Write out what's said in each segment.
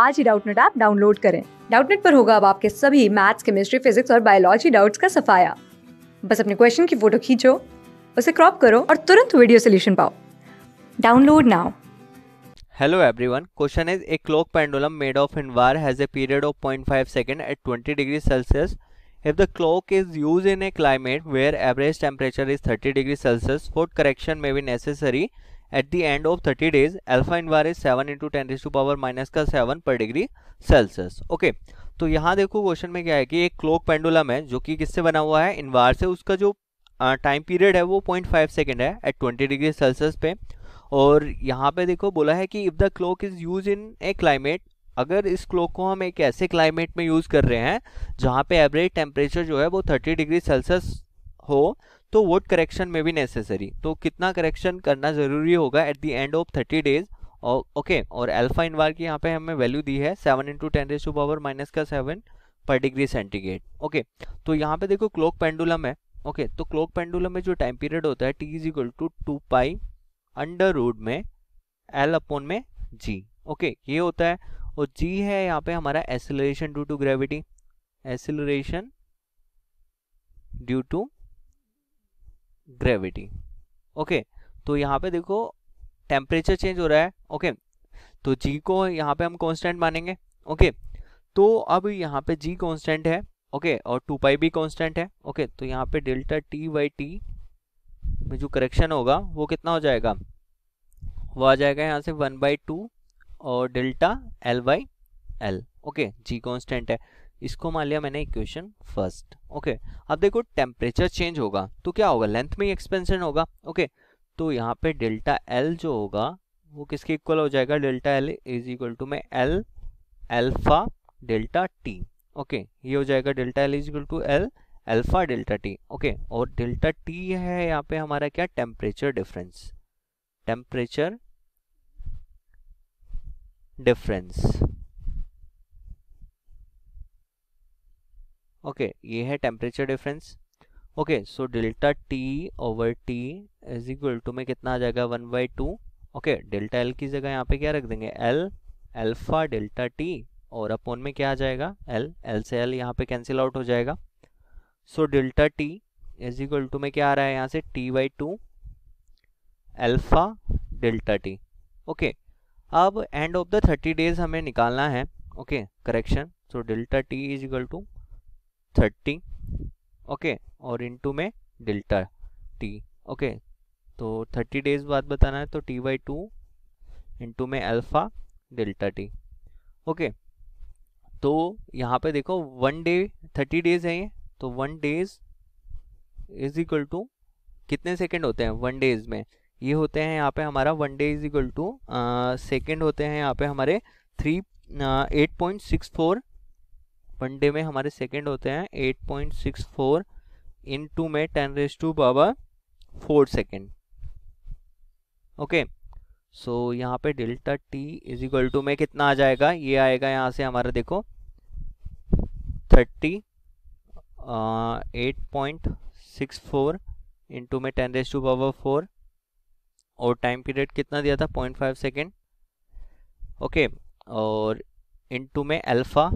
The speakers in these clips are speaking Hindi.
आज ही डाउटनेट ऐप डाउनलोड करें डाउटनेट पर होगा अब आपके सभी मैथ्स केमिस्ट्री फिजिक्स और बायोलॉजी डाउट्स का सफाया बस अपने क्वेश्चन की फोटो खींचो उसे क्रॉप करो और तुरंत वीडियो सोल्यूशन पाओ download now Hello everyone. Question is a clock pendulum made of invar has a period of 0.5 second at 20 degrees Celsius. If the clock is used in a climate where average temperature is 30 degrees Celsius, food correction may be necessary at the end of thirty days alpha Invar is seven into ten raise to power minus का seven per degree Celsius okay तो यहाँ देखो क्वेश्चन में क्या है कि एक क्लोक पेंडुलम है जो कि किससे बना हुआ है इनवार से उसका जो टाइम पीरियड है वो 0.5 सेकंड है एट 20 डिग्री सेल्सियस पे और यहाँ पे देखो बोला है कि if the clock is use in a climate अगर इस क्लोक को हम एक ऐसे क्लाइमेट में यूज़ कर रहे हैं जहाँ पे एवरेज टेम्परेचर जो है वो 30 डिग्री सेल्सियस हो तो वोट करेक्शन में भी नेसेसरी तो कितना करेक्शन करना ज़रूरी होगा at the end of thirty days और ओके और अल्फा इनवार की यहाँ पे हमें वैल्यू दी है seven into ten raise to power minus का seven per degree centigrade okay तो यहाँ पे देखो क्लॉक पेंडुलम है ओके okay, तो क्लॉक पेंडुलम में जो टाइम पीरियड होता है T is equal to two pi under root में एल अपोन में जी ओके okay, ये होता है और जी है यहाँ पे हमारा acceleration due to gravity acceleration due to gravity okay तो यहाँ पे देखो टेम्परेचर चेंज हो रहा है ओके तो जी को यहाँ पे हम कांस्टेंट मानेंगे ओके तो अब यहाँ पे जी कांस्टेंट है ओके और टू पाई भी कांस्टेंट है ओके तो यहाँ पे डेल्टा टी वाई टी में जो करेक्शन होगा वो कितना हो जाएगा वो आ जाएगा यहाँ से वन बाई टू और delta L by L okay g constant है इसको मान लिया मैंने इक्वेशन फर्स्ट ओके अब देखो टेम्परेचर चेंज होगा तो क्या होगा लेंथ में एक्सपेंशन होगा ओके तो यहाँ पे डेल्टा एल जो होगा वो किसके इक्वल हो जाएगा delta L is equal to में L alpha delta T okay ये हो जाएगा delta L is equal to L alpha delta T okay और डेल्टा टी है यहाँ पे हमारा क्या temperature difference temperature difference okay okay, ये है temperature difference okay so delta T over T is equal to में कितना आ जाएगा one by two okay delta L की जगह यहाँ पे क्या रख देंगे एल एल्फा डेल्टा टी और अपोन में क्या आ जाएगा एल एल से एल यहाँ पे कैंसिल आउट हो जाएगा so delta T is equal to में क्या आ रहा है यहाँ से T by two alpha delta T okay अब end of the thirty days हमें निकालना है okay correction so delta T is equal to thirty okay और इनटू में डेल्टा टी ओके तो थर्टी डेज बाद बताना है तो टी बाई टू इंटू में अल्फ़ा डेल्टा टी ओके तो यहाँ पे देखो वन डे थर्टी डेज है ये तो one days is equal to कितने सेकंड होते हैं वन डेज में ये होते हैं यहाँ पे हमारा one day is equal to second होते हैं यहाँ पे हमारे three eight point six four one day में हमारे सेकेंड होते हैं eight point six four into में ten raise to power four second okay so यहाँ पे delta T is equal to में कितना आ जाएगा ये आएगा यहाँ से हमारा देखो thirty eight point six four into में ten raise to power four और टाइम पीरियड कितना दिया था पॉइंट फाइव सेकेंड ओके और इन टू में अल्फ़ा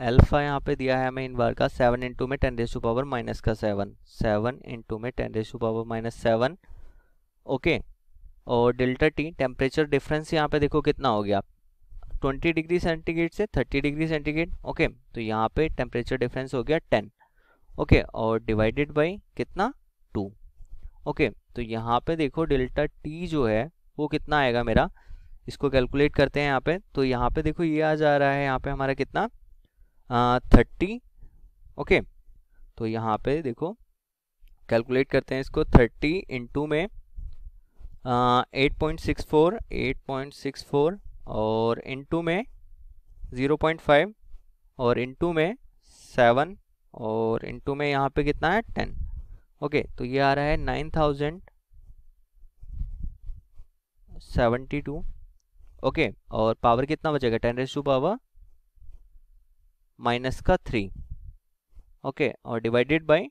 अल्फा यहाँ पे दिया है हमें इन बार का सेवन इंटू में टेन रेस पावर माइनस का सेवन सेवन इंटू में ten raise power minus seven okay और डेल्टा टी टेम्परेचर डिफरेंस यहाँ पे देखो कितना हो गया ट्वेंटी डिग्री सेंटीग्रेड से थर्टी डिग्री सेंटीग्रेड ओके तो यहाँ पे टेम्परेचर डिफरेंस हो गया टेन ओके और डिवाइडेड बाई कितना टू ओके तो यहाँ पे देखो डेल्टा टी जो है वो कितना आएगा मेरा इसको कैलकुलेट करते हैं यहाँ पे तो यहाँ पे देखो ये आ जा रहा है यहाँ पे हमारा कितना थर्टी ओके तो यहाँ पे देखो कैलकुलेट करते हैं इसको थर्टी इंटू में eight point six four eight point six four और इंटू में ज़ीरो पॉइंट फाइव और इंटू में सेवन और इंटू में यहाँ पे कितना है टेन ओके तो ये आ रहा है nine thousand seventy two okay और पावर कितना बचेगा ten raise two power minus का थ्री ओके और divided by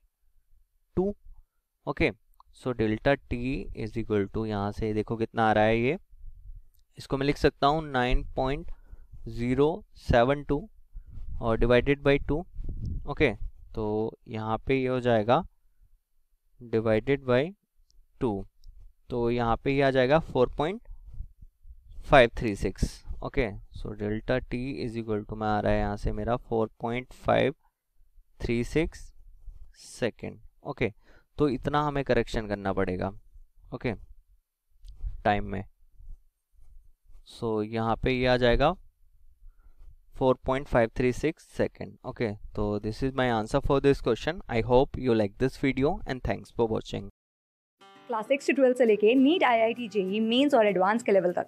two okay so delta T is equal to यहाँ से देखो कितना आ रहा है ये इसको मैं लिख सकता हूँ nine point zero seven two और डिवाइडेड बाई टू ओके तो यहाँ पे ये यह हो जाएगा डिवाइडेड बाई टू तो यहाँ पे ये यह आ जाएगा four point five three six okay so delta T is equal to मैं आ रहा है यहाँ से मेरा 4.536 सेकेंड ओके तो इतना हमें करेक्शन करना पड़ेगा ओके okay, टाइम में सो so, यहाँ पे ये यह आ जाएगा 4.536 सेकेंड ओके तो this is my answer for this question I hope you like this video and thanks for watching class six से ट्वेल्थ से लेके NEET I I T JEE Mains और एडवांस के लेवल तक